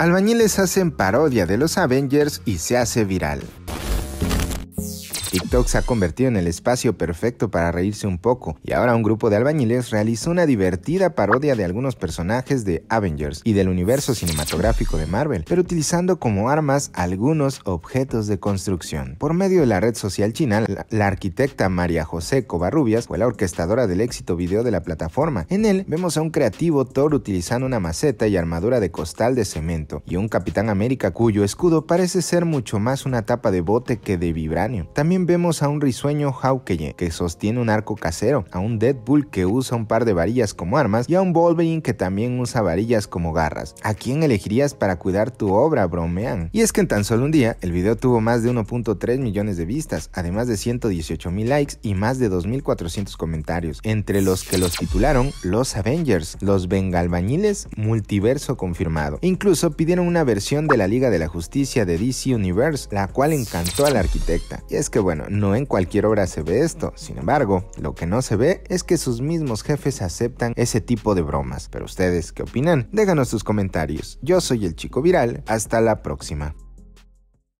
Albañiles hacen parodia de los Avengers y se hace viral. TikTok se ha convertido en el espacio perfecto para reírse un poco, y ahora un grupo de albañiles realizó una divertida parodia de algunos personajes de Avengers y del universo cinematográfico de Marvel, pero utilizando como armas algunos objetos de construcción. Por medio de la red social china, la, arquitecta María José Covarrubias fue la orquestadora del éxito video de la plataforma. En él vemos a un creativo Thor utilizando una maceta y armadura de costal de cemento, y un Capitán América cuyo escudo parece ser mucho más una tapa de bote que de vibranio. También vemos a un risueño Hawkeye que sostiene un arco casero, a un Deadpool que usa un par de varillas como armas y a un Wolverine que también usa varillas como garras. ¿A quién elegirías para cuidar tu obra, bromean? Y es que en tan solo un día, el video tuvo más de 1.3 millones de vistas, además de 118 mil likes y más de 2.400 comentarios, entre los que los titularon Los Avengers, Los Bengalbañiles, Multiverso Confirmado. Incluso pidieron una versión de la Liga de la Justicia de DC Universe, la cual encantó a la arquitecta. Y es que bueno, no en cualquier obra se ve esto. Sin embargo, lo que no se ve es que sus mismos jefes aceptan ese tipo de bromas. Pero ustedes, ¿qué opinan? Déjanos sus comentarios. Yo soy el chico viral. Hasta la próxima.